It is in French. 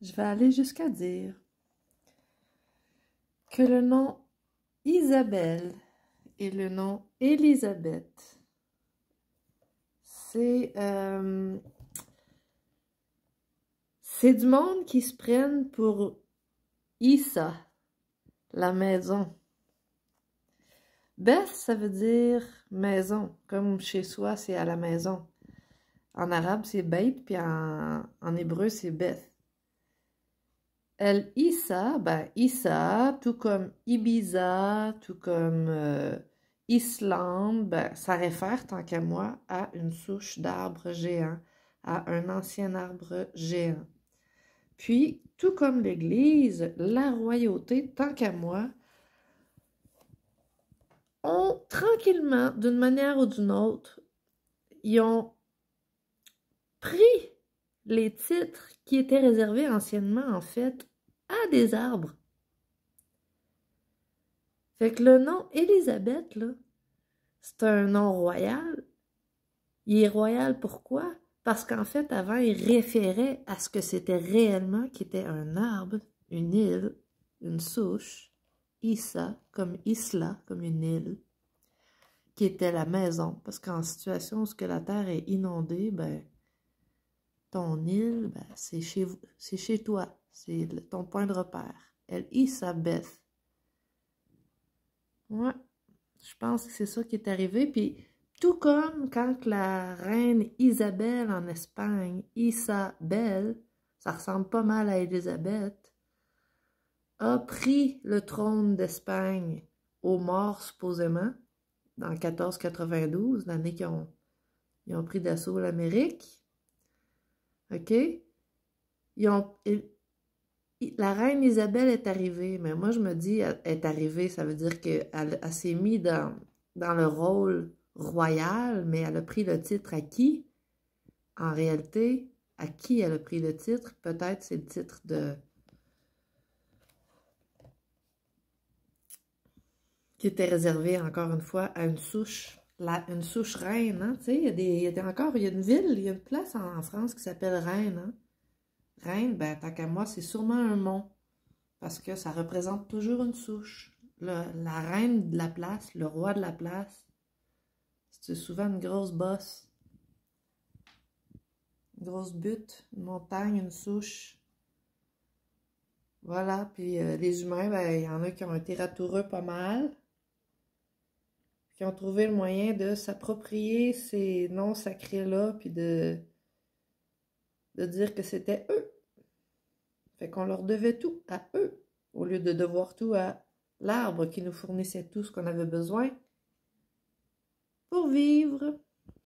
Je vais aller jusqu'à dire que le nom Isabelle et le nom Elisabeth, c'est euh, c'est du monde qui se prennent pour Issa, la maison. Beth, ça veut dire maison, comme chez soi, c'est à la maison. En arabe, c'est bête puis en hébreu, c'est Beth. El issa ben, bah, Issa, tout comme Ibiza, tout comme euh, Islam, bah, ça réfère tant qu'à moi à une souche d'arbre géant, à un ancien arbre géant. Puis, tout comme l'Église, la royauté, tant qu'à moi, ont tranquillement, d'une manière ou d'une autre, ils ont pris les titres qui étaient réservés anciennement, en fait, ah, des arbres. Fait que le nom Élisabeth, là, c'est un nom royal. Il est royal pourquoi? Parce qu'en fait, avant, il référait à ce que c'était réellement qui était un arbre, une île, une souche, Issa, comme Isla, comme une île, qui était la maison. Parce qu'en situation où la terre est inondée, ben, ton île, ben, c'est chez, chez toi. C'est ton point de repère. Elle Beth. Ouais. Je pense que c'est ça qui est arrivé. Puis, tout comme quand la reine Isabelle en Espagne, Isabelle, ça ressemble pas mal à Elisabeth, a pris le trône d'Espagne aux morts, supposément, dans 1492, l'année qu'ils ont, pris d'assaut l'Amérique. OK? Ils ont, la reine Isabelle est arrivée, mais moi je me dis, elle est arrivée, ça veut dire qu'elle elle, s'est mise dans, dans le rôle royal, mais elle a pris le titre à qui? En réalité, à qui elle a pris le titre? Peut-être c'est le titre de... qui était réservé, encore une fois, à une souche, la, une souche reine, hein? tu sais, il y, a encore, il y a une ville, il y a une place en, France qui s'appelle Reine, hein? Reine, ben, tant qu'à moi, c'est sûrement un mont, parce que ça représente toujours une souche. la reine de la place, le roi de la place, c'est souvent une grosse bosse. Une grosse butte, une montagne, une souche. Voilà, puis euh, les humains, ben, il y en a qui ont été ratoureux pas mal, qui ont trouvé le moyen de s'approprier ces noms sacrés-là, puis de de dire que c'était eux. Fait qu'on leur devait tout à eux, au lieu de devoir tout à l'arbre qui nous fournissait tout ce qu'on avait besoin pour vivre.